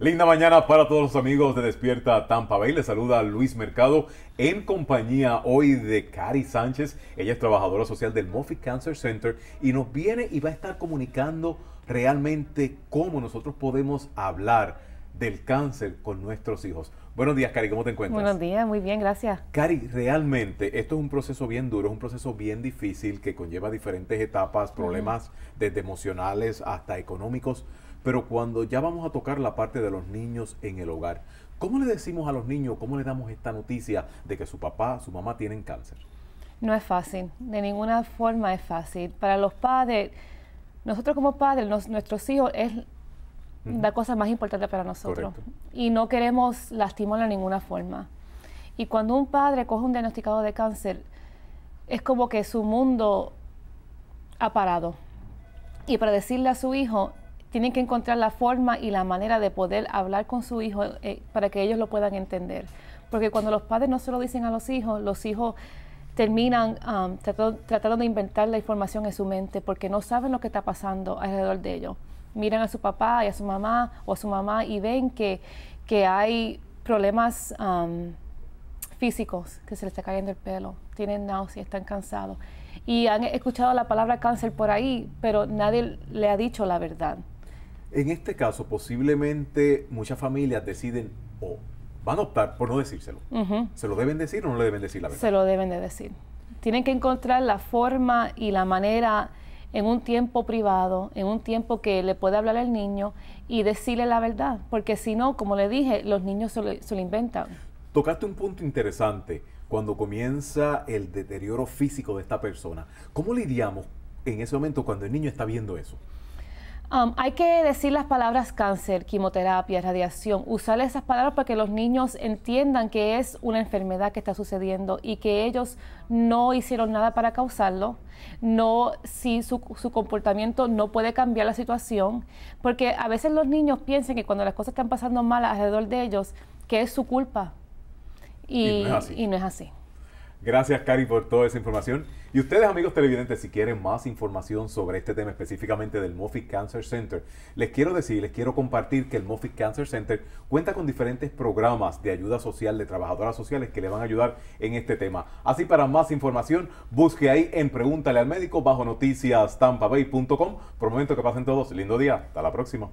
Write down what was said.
Linda mañana para todos los amigos de Despierta Tampa Bay. Les saluda Luis Mercado en compañía hoy de Cari Sánchez. Ella es trabajadora social del Moffitt Cancer Center y nos viene y va a estar comunicando realmente cómo nosotros podemos hablar del cáncer con nuestros hijos. Buenos días, Cari, ¿cómo te encuentras? Buenos días, muy bien, gracias. Cari, realmente esto es un proceso bien duro, es un proceso bien difícil que conlleva diferentes etapas, problemas desde emocionales hasta económicos. Pero cuando ya vamos a tocar la parte de los niños en el hogar, ¿cómo le decimos a los niños, cómo le damos esta noticia de que su papá, su mamá tienen cáncer? No es fácil, de ninguna forma es fácil. Para los padres, nosotros como padres, nuestros hijos es la cosa más importante para nosotros. Y no queremos lastimarlos de ninguna forma. Y cuando un padre coge un diagnosticado de cáncer, es como que su mundo ha parado. Y para decirle a su hijo, tienen que encontrar la forma y la manera de poder hablar con su hijo eh, para que ellos lo puedan entender. Porque cuando los padres no se lo dicen a los hijos, los hijos terminan um, tratando, de inventar la información en su mente porque no saben lo que está pasando alrededor de ellos. Miran a su papá y a su mamá o a su mamá y ven que, hay problemas um, físicos, que se les está cayendo el pelo, tienen náuseas, están cansados. Y han escuchado la palabra cáncer por ahí, pero nadie le ha dicho la verdad. En este caso, posiblemente muchas familias deciden o van a optar por no decírselo. ¿Se lo deben decir o no le deben decir la verdad? Se lo deben de decir. Tienen que encontrar la forma y la manera en un tiempo privado, en un tiempo que le pueda hablar al niño y decirle la verdad, porque si no, como le dije, los niños se lo, se lo inventan. Tocaste un punto interesante cuando comienza el deterioro físico de esta persona. ¿Cómo lidiamos en ese momento cuando el niño está viendo eso? Um, hay que decir las palabras cáncer, quimioterapia, radiación, usar esas palabras para que los niños entiendan que es una enfermedad que está sucediendo y que ellos no hicieron nada para causarlo, no si su, comportamiento no puede cambiar la situación, porque a veces los niños piensan que cuando las cosas están pasando mal alrededor de ellos, que es su culpa Y no es así. Gracias, Cari, por toda esa información. Y ustedes, amigos televidentes, si quieren más información sobre este tema específicamente del Moffitt Cancer Center, les quiero decir, les quiero compartir que el Moffitt Cancer Center cuenta con diferentes programas de ayuda social de trabajadoras sociales que le van a ayudar en este tema. Así, para más información, busque ahí en Pregúntale al Médico bajo noticias tampabay.com. Por momento que pasen todos, lindo día. Hasta la próxima.